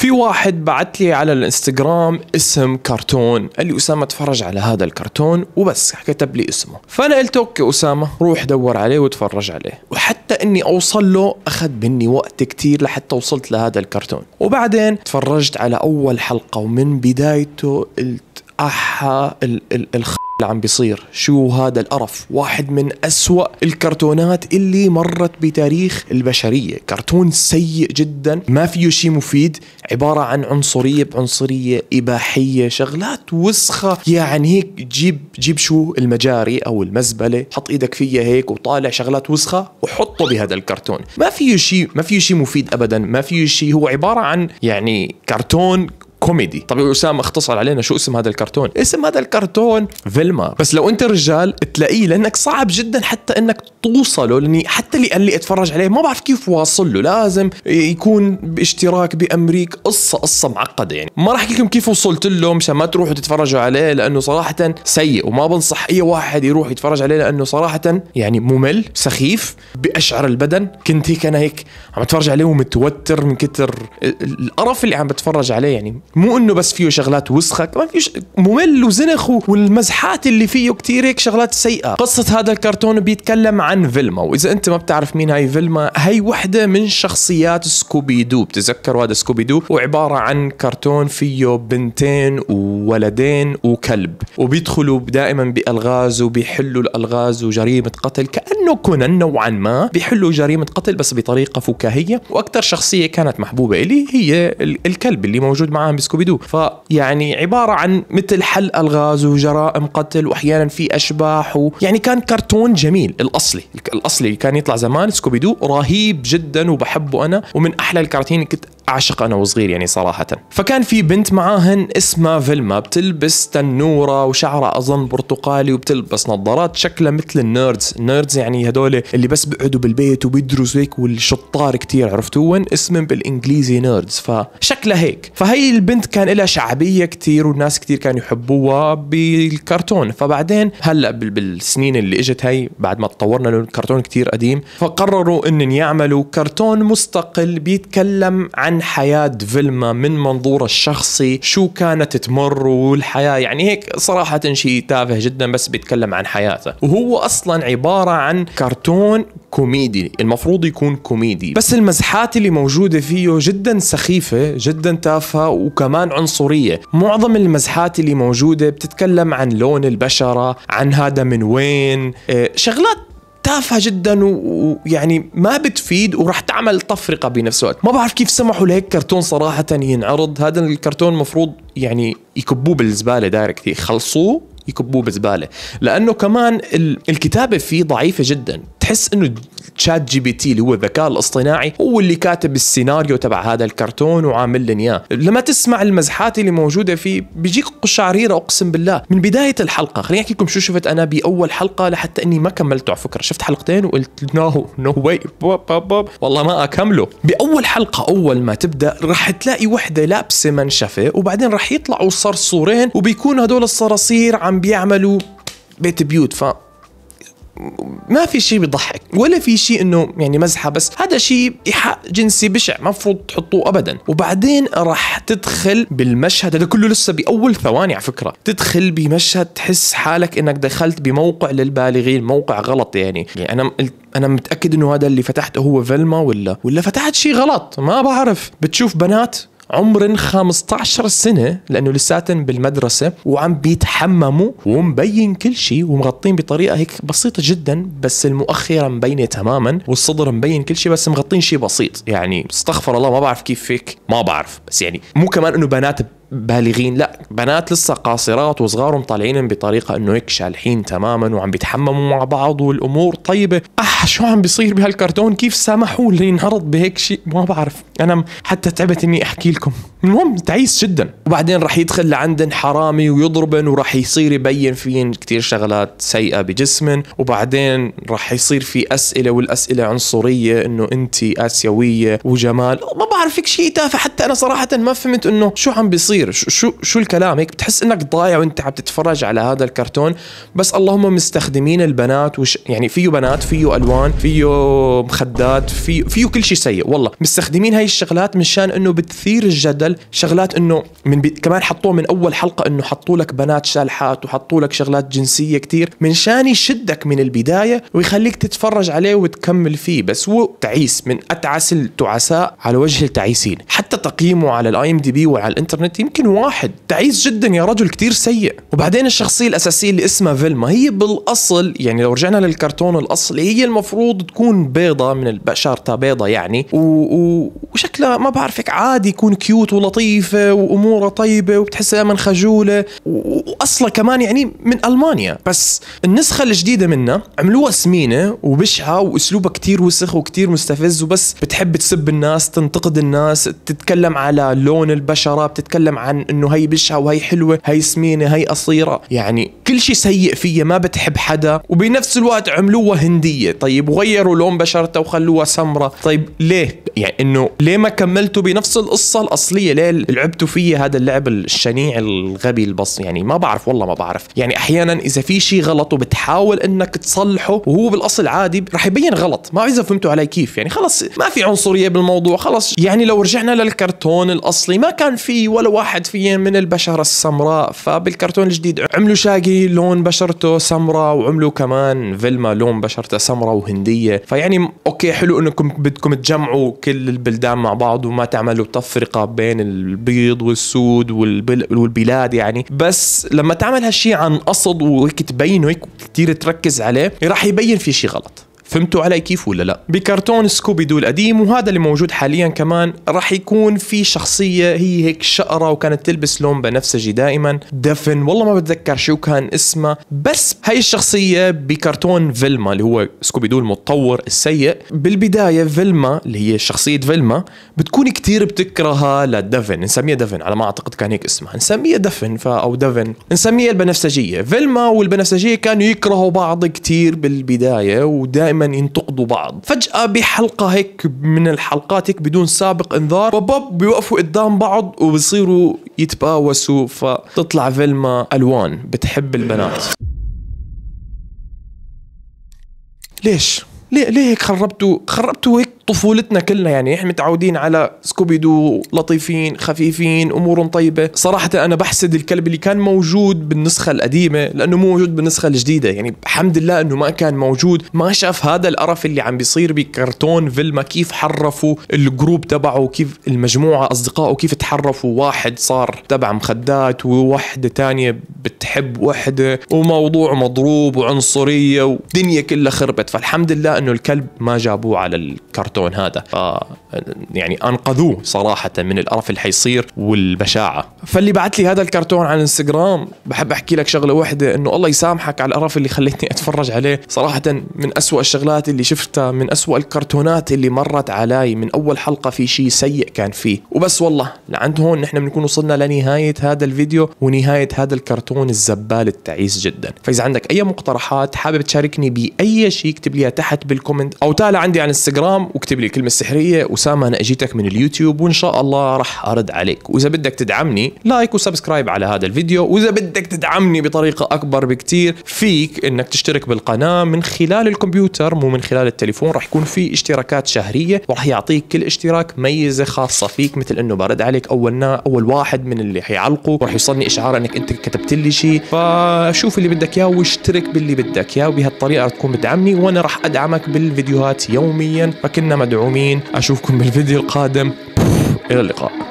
في واحد بعت لي على الانستغرام اسم كرتون قال لي اسامه تفرج على هذا الكرتون وبس كتب لي اسمه فانا قلت اوكي اسامه روح دور عليه وتفرج عليه وحتى اني اوصل له اخذ مني وقت كتير لحتى وصلت لهذا الكرتون وبعدين تفرجت على اول حلقه ومن بدايته قلت احا الخ اللي عم بيصير شو هذا القرف واحد من أسوأ الكرتونات اللي مرت بتاريخ البشرية كرتون سيء جدا ما فيه شيء مفيد عبارة عن عنصرية بعنصرية إباحية شغلات وسخة يعني هيك جيب جيب شو المجاري أو المزبلة حط إيدك فيها هيك وطالع شغلات وسخة وحطه بهذا الكرتون ما فيه شيء ما فيه شيء مفيد أبدا ما فيه شيء هو عبارة عن يعني كرتون كوميدي طب اسامه اختصر علينا شو اسم هذا الكرتون اسم هذا الكرتون فيلما بس لو انت رجال تلاقيه لانك صعب جدا حتى انك توصله لاني حتى اللي قال لي اتفرج عليه ما بعرف كيف واصل له لازم يكون باشتراك بامريك قصه قصه معقده يعني ما راح احكي لكم كيف وصلت له مشان ما تروحوا تتفرجوا عليه لانه صراحه سيء وما بنصح اي واحد يروح يتفرج عليه لانه صراحه يعني ممل سخيف باشعر البدن كنت هيك انا هيك عم اتفرج عليه ومتوتر من كتر القرف اللي عم بتفرج عليه يعني مو انه بس فيه شغلات وسخه كمان فيه ش... ممل وزنخ و... والمزحات اللي فيه كتير هيك شغلات سيئه قصه هذا الكرتون بيتكلم عن فيلما واذا انت ما بتعرف مين هاي فيلما هي وحده من شخصيات سكوبي دو بتتذكروا هذا سكوبي دو وعباره عن كرتون فيه بنتين وولدين وكلب وبيدخلوا دائما بالغاز وبيحلوا الالغاز وجريمه قتل كانه كونان نوعا ما بيحلوا جريمه قتل بس بطريقه فكاهيه واكثر شخصيه كانت محبوبه الي هي الكلب اللي موجود معاهم بسكوبيدو فيعني عباره عن مثل حل الغاز وجرائم قتل واحيانا في اشباح و... يعني كان كرتون جميل الاصلي الاصلي كان يطلع زمان سكوبيدو رهيب جدا وبحبه انا ومن احلى الكراتين كنت اعشق انا وصغير يعني صراحه فكان في بنت معاهن اسمها فيلما بتلبس تنوره وشعرها اظن برتقالي وبتلبس نظارات شكلها مثل النيردز النيردز يعني هدول اللي بس بيقعدوا بالبيت وبيدرسوا هيك والشطار كتير عرفتوهم اسمهم بالانجليزي نيردز فشكلها هيك فهي البنت كان لها شعبيه كتير والناس كتير كانوا يحبوها بالكرتون فبعدين هلا بالسنين اللي اجت هي بعد ما تطورنا لانه الكرتون كتير قديم فقرروا ان يعملوا كرتون مستقل بيتكلم عن عن حياة فيلما من منظوره الشخصي شو كانت تمر والحياة يعني هيك صراحة شيء تافه جدا بس بيتكلم عن حياته وهو أصلا عبارة عن كرتون كوميدي المفروض يكون كوميدي بس المزحات اللي موجودة فيه جدا سخيفة جدا تافهة وكمان عنصرية معظم المزحات اللي موجودة بتتكلم عن لون البشرة عن هذا من وين آه، شغلات تافهه جدا ويعني ما بتفيد وراح تعمل تفرقه بنفس الوقت ما بعرف كيف سمحوا لهيك كرتون صراحه ينعرض هذا الكرتون المفروض يعني يكبوه بالزباله دايركت يخلصوه يكبوه بالزباله لانه كمان الكتابه فيه ضعيفه جدا تحس انه تشات جي بي تي اللي هو الذكاء الاصطناعي هو اللي كاتب السيناريو تبع هذا الكرتون وعامل لنا اياه لما تسمع المزحات اللي موجوده فيه بيجيك قشعريره اقسم بالله من بدايه الحلقه خليني احكي لكم شو شفت انا باول حلقه لحتى اني ما كملته على فكره شفت حلقتين وقلت نو نو واي والله ما اكمله باول حلقه اول ما تبدا راح تلاقي وحده لابسه منشفه وبعدين راح يطلعوا صرصورين وبيكون هدول الصراصير عم بيعملوا بيت بيوت ف ما في شيء بيضحك ولا في شيء انه يعني مزحه بس هذا شيء ايحاء جنسي بشع ما المفروض تحطوه ابدا وبعدين راح تدخل بالمشهد هذا كله لسه باول ثواني على فكره تدخل بمشهد تحس حالك انك دخلت بموقع للبالغين موقع غلط يعني, يعني انا انا متاكد انه هذا اللي فتحته هو فيلما ولا ولا فتحت شيء غلط ما بعرف بتشوف بنات عمرن 15 سنه لانه لساتن بالمدرسه وعم بيتحمموا ومبين كل شيء ومغطين بطريقه هيك بسيطه جدا بس المؤخره مبينه تماما والصدر مبين كل شيء بس مغطين شيء بسيط يعني استغفر الله ما بعرف كيف هيك ما بعرف بس يعني مو كمان انه بنات بالغين لا بنات لسه قاصرات وصغار مطالعين بطريقه انه هيك شالحين تماما وعم بيتحمموا مع بعض والامور طيبه اح آه، شو عم بيصير بهالكرتون كيف لي ينعرض بهيك شيء ما بعرف انا حتى تعبت اني احكي لكم المهم تعيس جدا وبعدين راح يدخل لعندن حرامي ويضربن وراح يصير يبين فيهن كثير شغلات سيئه بجسمن وبعدين راح يصير في اسئله والاسئله عنصريه انه انت اسيويه وجمال ما بعرفك شيء تافه حتى انا صراحه ما فهمت انه شو عم بيصير شو شو, شو الكلام هيك بتحس انك ضايع وانت عم تتفرج على هذا الكرتون بس اللهم مستخدمين البنات وش يعني فيه بنات فيه الوان فيه مخدات فيه فيه كل شيء سيء والله مستخدمين هاي الشغلات مشان انه بتثير الجدل العمل شغلات انه من بي... كمان حطوه من اول حلقه انه حطوا لك بنات شالحات وحطوا لك شغلات جنسيه كتير من شان يشدك من البدايه ويخليك تتفرج عليه وتكمل فيه بس هو تعيس من اتعس التعساء على وجه التعيسين حتى تقييمه على الاي ام دي بي وعلى الانترنت يمكن واحد تعيس جدا يا رجل كتير سيء وبعدين الشخصيه الاساسيه اللي اسمها فيلما هي بالاصل يعني لو رجعنا للكرتون الاصلي هي المفروض تكون بيضه من البشرتها بيضه يعني و... و... وشكلها ما بعرفك عادي يكون كيوت ولطيفه واموره طيبه وبتحسها من خجوله واصلا كمان يعني من المانيا بس النسخه الجديده منها عملوها سمينه وبشعه واسلوبها كتير وسخ وكتير مستفز وبس بتحب تسب الناس تنتقد الناس تتكلم على لون البشره بتتكلم عن انه هي بشعه وهي حلوه هي سمينه هي قصيره يعني كل شيء سيء فيها ما بتحب حدا وبنفس الوقت عملوها هنديه طيب وغيروا لون بشرتها وخلوها سمره طيب ليه يعني انه ليه ما كملتوا بنفس القصه الاصليه ليه لعبتوا في هذا اللعب الشنيع الغبي البص يعني ما بعرف والله ما بعرف يعني احيانا اذا في شيء غلط وبتحاول انك تصلحه وهو بالاصل عادي رح يبين غلط ما اذا فهمتوا علي كيف يعني خلص ما في عنصريه بالموضوع خلص يعني لو رجعنا للكرتون الاصلي ما كان في ولا واحد فيه من البشره السمراء فبالكرتون الجديد عملوا شاقي لون بشرته سمراء وعملوا كمان فيلما لون بشرته سمراء وهنديه فيعني اوكي حلو انكم بدكم تجمعوا كل البلدان مع بعض وما تعملوا تفرقه بين البيض والسود والبلاد يعني بس لما تعمل هالشي عن قصد وهيك تبينه هيك كثير تركز عليه راح يبين في شيء غلط فهمتوا علي كيف ولا لا بكرتون سكوبي دو القديم وهذا اللي موجود حاليا كمان راح يكون في شخصيه هي هيك شقره وكانت تلبس لون بنفسجي دائما دفن والله ما بتذكر شو كان اسمها بس هاي الشخصيه بكرتون فيلما اللي هو سكوبي دو المتطور السيء بالبدايه فيلما اللي هي شخصيه فيلما بتكون كتير بتكرهها لدفن نسميها دفن على ما اعتقد كان هيك اسمها نسميها دفن ف او دفن نسميها البنفسجيه فيلما والبنفسجيه كانوا يكرهوا بعض كتير بالبدايه ودائما دائما ينتقدوا بعض فجأة بحلقة هيك من الحلقات هيك بدون سابق انذار وبوب بيوقفوا قدام بعض وبصيروا يتباوسوا فتطلع فيلما ألوان بتحب البنات ليش؟ ليه ليه هيك خربتوا خربتوا هيك طفولتنا كلنا يعني احنا متعودين على سكوبي دو لطيفين خفيفين امورهم طيبه صراحه انا بحسد الكلب اللي كان موجود بالنسخه القديمه لانه مو موجود بالنسخه الجديده يعني الحمد لله انه ما كان موجود ما شاف هذا القرف اللي عم بيصير بكرتون فيلما كيف حرفوا الجروب تبعه كيف المجموعه اصدقائه كيف تحرفوا واحد صار تبع مخدات ووحده تانية بتحب وحده وموضوع مضروب وعنصريه ودنيا كلها خربت فالحمد لله انه الكلب ما جابوه على الكرتون هذا ف آه، يعني انقذوه صراحه من القرف اللي حيصير والبشاعه فاللي بعت لي هذا الكرتون على الانستغرام بحب احكي لك شغله واحده انه الله يسامحك على القرف اللي خليتني اتفرج عليه صراحه من أسوأ الشغلات اللي شفتها من أسوأ الكرتونات اللي مرت علي من اول حلقه في شيء سيء كان فيه وبس والله لعند هون نحن بنكون وصلنا لنهايه هذا الفيديو ونهايه هذا الكرتون الزبال التعيس جدا فاذا عندك اي مقترحات حابب تشاركني باي شيء اكتب لي تحت بالكومنت او تعال عندي على انستغرام واكتب لي كلمه سحريه اسامه انا اجيتك من اليوتيوب وان شاء الله راح ارد عليك واذا بدك تدعمني لايك وسبسكرايب على هذا الفيديو واذا بدك تدعمني بطريقه اكبر بكتير فيك انك تشترك بالقناه من خلال الكمبيوتر مو من خلال التليفون راح يكون في اشتراكات شهريه وراح يعطيك كل اشتراك ميزه خاصه فيك مثل انه برد عليك اول اول واحد من اللي حيعلقوا راح يوصلني اشعار انك انت كتبت لي شيء فشوف اللي بدك اياه واشترك باللي بدك اياه وبهالطريقه تكون بتدعمني وانا راح ادعمك معك بالفيديوهات يوميا فكنا مدعومين أشوفكم بالفيديو القادم إلى اللقاء